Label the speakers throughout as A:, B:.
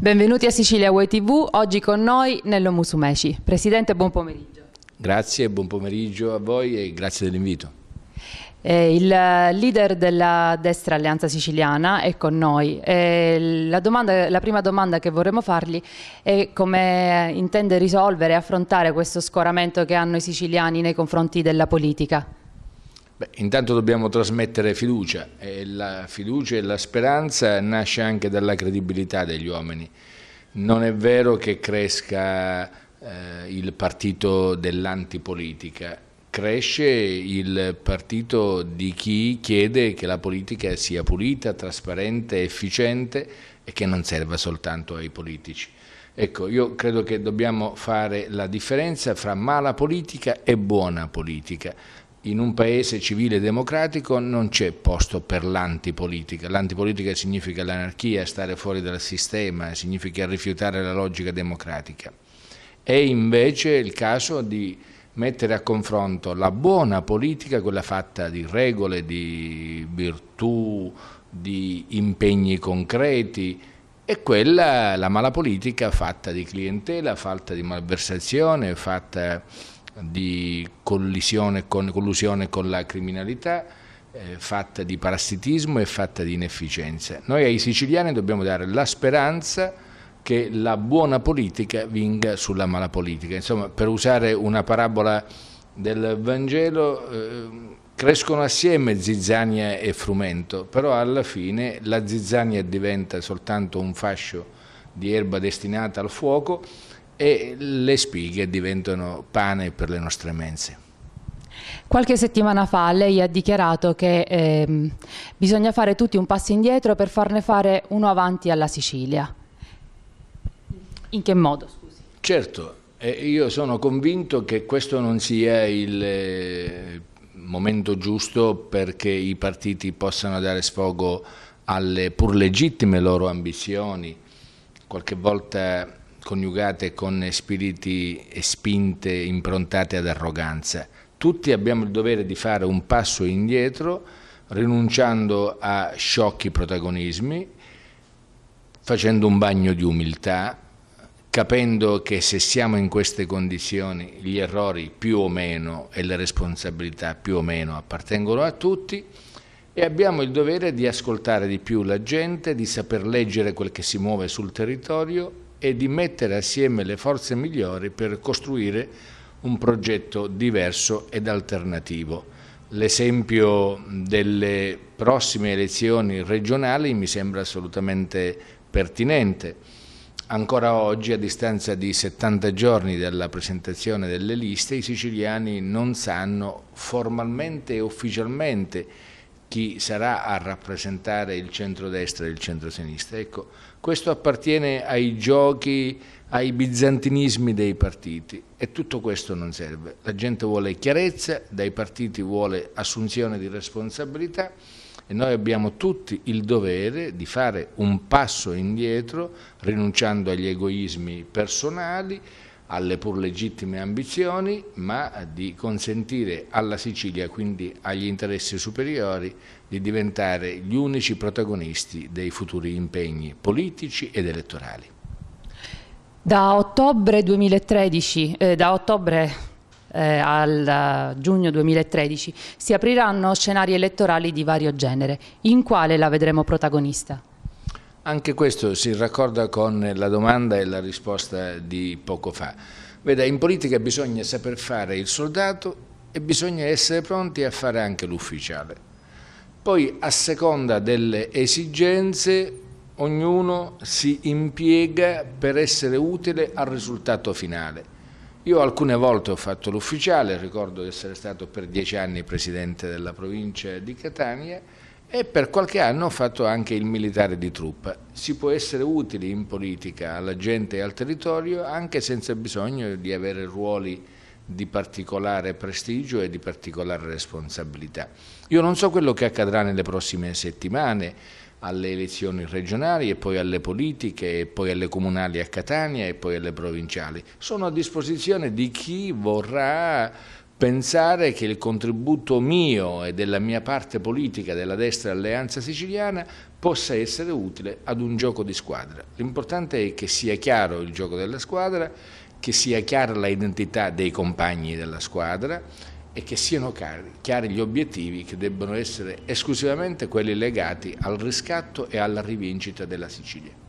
A: Benvenuti a Sicilia Way TV, oggi con noi Nello Musumeci. Presidente, buon pomeriggio.
B: Grazie, buon pomeriggio a voi e grazie dell'invito.
A: Eh, il leader della destra Alleanza Siciliana è con noi. Eh, la, domanda, la, prima domanda che vorremmo fargli è come intende risolvere e affrontare questo scoramento che hanno i siciliani nei confronti della politica.
B: Beh, intanto dobbiamo trasmettere fiducia e la fiducia e la speranza nasce anche dalla credibilità degli uomini. Non è vero che cresca eh, il partito dell'antipolitica, cresce il partito di chi chiede che la politica sia pulita, trasparente, efficiente e che non serva soltanto ai politici. Ecco, io credo che dobbiamo fare la differenza fra mala politica e buona politica in un paese civile e democratico non c'è posto per l'antipolitica. L'antipolitica significa l'anarchia, stare fuori dal sistema, significa rifiutare la logica democratica. È invece il caso di mettere a confronto la buona politica, quella fatta di regole, di virtù, di impegni concreti, e quella, la mala politica, fatta di clientela, fatta di malversazione, fatta di collisione con, collusione con la criminalità, eh, fatta di parassitismo e fatta di inefficienza. Noi ai siciliani dobbiamo dare la speranza che la buona politica vinga sulla mala politica. Insomma, per usare una parabola del Vangelo, eh, crescono assieme zizzania e frumento, però alla fine la zizzania diventa soltanto un fascio di erba destinata al fuoco e le spighe diventano pane per le nostre mense.
A: Qualche settimana fa lei ha dichiarato che eh, bisogna fare tutti un passo indietro per farne fare uno avanti alla Sicilia. In che modo? Scusi? Certo,
B: eh, io sono convinto che questo non sia il eh, momento giusto perché i partiti possano dare sfogo alle pur legittime loro ambizioni, qualche volta coniugate con spiriti e spinte improntate ad arroganza. Tutti abbiamo il dovere di fare un passo indietro rinunciando a sciocchi protagonismi, facendo un bagno di umiltà, capendo che se siamo in queste condizioni gli errori più o meno e le responsabilità più o meno appartengono a tutti e abbiamo il dovere di ascoltare di più la gente, di saper leggere quel che si muove sul territorio e di mettere assieme le forze migliori per costruire un progetto diverso ed alternativo. L'esempio delle prossime elezioni regionali mi sembra assolutamente pertinente. Ancora oggi, a distanza di 70 giorni dalla presentazione delle liste, i siciliani non sanno formalmente e ufficialmente chi sarà a rappresentare il centrodestra e il centrosinistra. Ecco, questo appartiene ai giochi, ai bizantinismi dei partiti e tutto questo non serve. La gente vuole chiarezza, dai partiti vuole assunzione di responsabilità e noi abbiamo tutti il dovere di fare un passo indietro rinunciando agli egoismi personali alle pur legittime ambizioni, ma di consentire alla Sicilia, quindi agli interessi superiori, di diventare gli unici protagonisti dei futuri impegni politici ed elettorali.
A: Da ottobre 2013, eh, da ottobre eh, al giugno 2013, si apriranno scenari elettorali di vario genere. In quale la vedremo protagonista?
B: Anche questo si raccorda con la domanda e la risposta di poco fa. Veda, in politica bisogna saper fare il soldato e bisogna essere pronti a fare anche l'ufficiale. Poi, a seconda delle esigenze, ognuno si impiega per essere utile al risultato finale. Io alcune volte ho fatto l'ufficiale, ricordo di essere stato per dieci anni presidente della provincia di Catania, e per qualche anno ho fatto anche il militare di truppa. Si può essere utili in politica alla gente e al territorio anche senza bisogno di avere ruoli di particolare prestigio e di particolare responsabilità. Io non so quello che accadrà nelle prossime settimane alle elezioni regionali e poi alle politiche e poi alle comunali a Catania e poi alle provinciali. Sono a disposizione di chi vorrà pensare che il contributo mio e della mia parte politica della destra alleanza siciliana possa essere utile ad un gioco di squadra. L'importante è che sia chiaro il gioco della squadra, che sia chiara l'identità dei compagni della squadra e che siano chiari gli obiettivi che debbono essere esclusivamente quelli legati al riscatto e alla rivincita della Sicilia.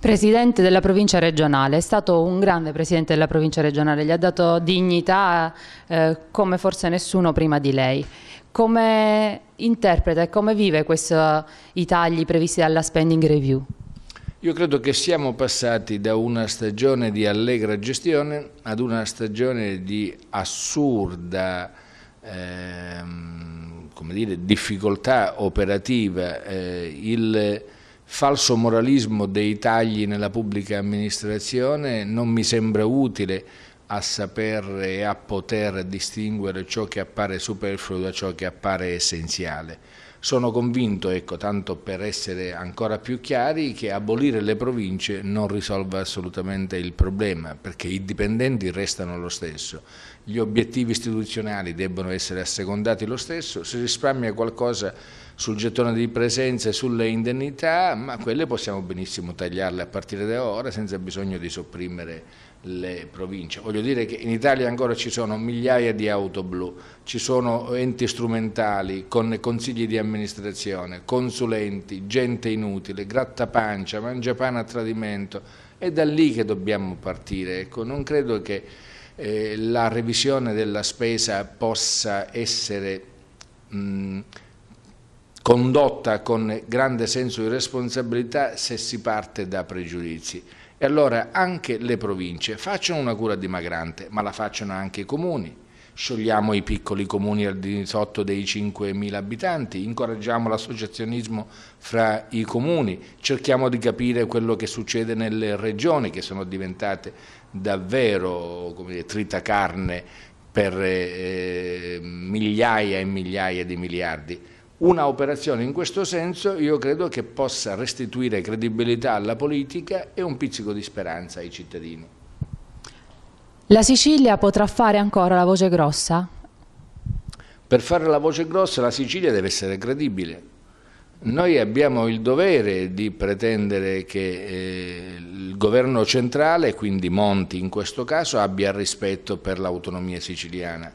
A: Presidente della provincia regionale, è stato un grande presidente della provincia regionale, gli ha dato dignità eh, come forse nessuno prima di lei. Come interpreta e come vive questo, i tagli previsti dalla spending review?
B: Io credo che siamo passati da una stagione di allegra gestione ad una stagione di assurda ehm, dire, difficoltà operativa. Eh, il, falso moralismo dei tagli nella pubblica amministrazione non mi sembra utile a saper e a poter distinguere ciò che appare superfluo da ciò che appare essenziale. Sono convinto, ecco, tanto per essere ancora più chiari, che abolire le province non risolva assolutamente il problema, perché i dipendenti restano lo stesso, gli obiettivi istituzionali debbono essere assecondati lo stesso, si risparmia qualcosa sul gettone di presenza e sulle indennità, ma quelle possiamo benissimo tagliarle a partire da ora senza bisogno di sopprimere le province. Voglio dire che in Italia ancora ci sono migliaia di auto blu, ci sono enti strumentali con consigli di amministrazione, consulenti, gente inutile, grattapancia, mangiapane a tradimento. È da lì che dobbiamo partire. Ecco, non credo che eh, la revisione della spesa possa essere... Mh, condotta con grande senso di responsabilità se si parte da pregiudizi. E allora anche le province facciano una cura dimagrante, ma la facciano anche i comuni. Sciogliamo i piccoli comuni al di sotto dei 5.000 abitanti, incoraggiamo l'associazionismo fra i comuni, cerchiamo di capire quello che succede nelle regioni che sono diventate davvero come tritacarne per eh, migliaia e migliaia di miliardi. Una operazione in questo senso io credo che possa restituire credibilità alla politica e un pizzico di speranza ai cittadini.
A: La Sicilia potrà fare ancora la voce grossa?
B: Per fare la voce grossa la Sicilia deve essere credibile. Noi abbiamo il dovere di pretendere che eh, il governo centrale, quindi Monti in questo caso, abbia rispetto per l'autonomia siciliana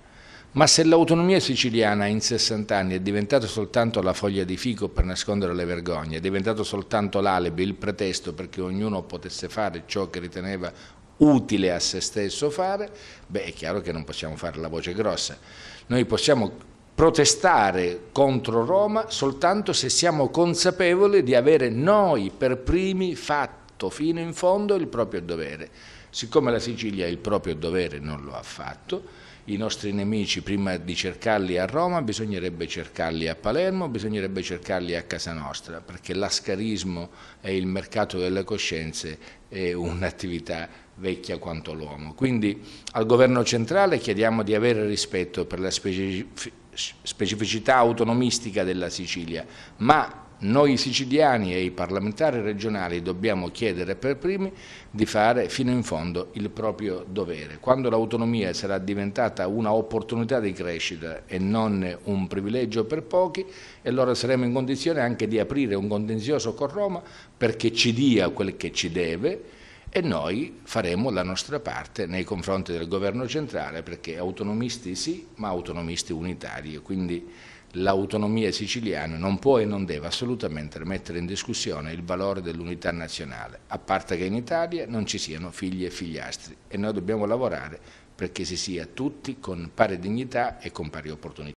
B: ma se l'autonomia siciliana in 60 anni è diventata soltanto la foglia di fico per nascondere le vergogne, è diventato soltanto l'alibi, il pretesto perché ognuno potesse fare ciò che riteneva utile a se stesso fare, beh è chiaro che non possiamo fare la voce grossa. Noi possiamo protestare contro Roma soltanto se siamo consapevoli di avere noi per primi fatto fino in fondo il proprio dovere. Siccome la Sicilia il proprio dovere non lo ha fatto, i nostri nemici prima di cercarli a Roma bisognerebbe cercarli a Palermo, bisognerebbe cercarli a casa nostra, perché l'ascarismo e il mercato delle coscienze è un'attività vecchia quanto l'uomo. Quindi al governo centrale chiediamo di avere rispetto per la specificità autonomistica della Sicilia, ma noi siciliani e i parlamentari regionali dobbiamo chiedere per primi di fare fino in fondo il proprio dovere. Quando l'autonomia sarà diventata un'opportunità di crescita e non un privilegio per pochi, allora saremo in condizione anche di aprire un contenzioso con Roma perché ci dia quel che ci deve e noi faremo la nostra parte nei confronti del governo centrale perché autonomisti sì, ma autonomisti unitari, quindi l'autonomia siciliana non può e non deve assolutamente mettere in discussione il valore dell'unità nazionale, a parte che in Italia non ci siano figli e figliastri e noi dobbiamo lavorare perché si sia tutti con pari dignità e con pari opportunità.